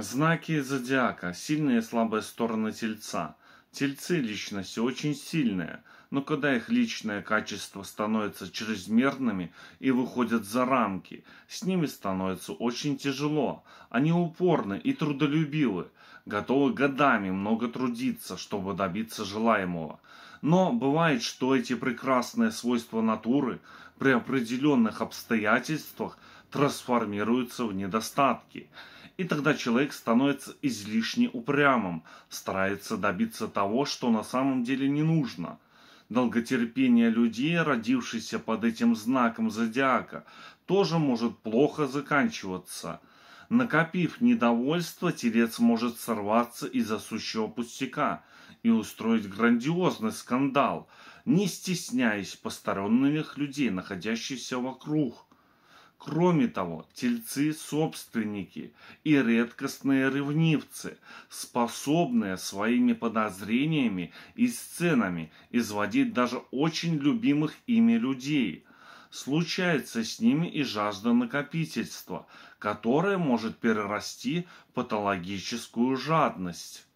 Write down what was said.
Знаки зодиака. Сильные и слабые стороны тельца. Тельцы личности очень сильные, но когда их личное качество становится чрезмерными и выходят за рамки, с ними становится очень тяжело. Они упорны и трудолюбивы, готовы годами много трудиться, чтобы добиться желаемого. Но бывает, что эти прекрасные свойства натуры при определенных обстоятельствах трансформируются в недостатки – и тогда человек становится излишне упрямым, старается добиться того, что на самом деле не нужно. Долготерпение людей, родившихся под этим знаком зодиака, тоже может плохо заканчиваться. Накопив недовольство, телец может сорваться из-за сущего пустяка и устроить грандиозный скандал, не стесняясь посторонних людей, находящихся вокруг – Кроме того, тельцы-собственники и редкостные ревнивцы, способные своими подозрениями и сценами изводить даже очень любимых ими людей. Случается с ними и жажда накопительства, которая может перерасти в патологическую жадность.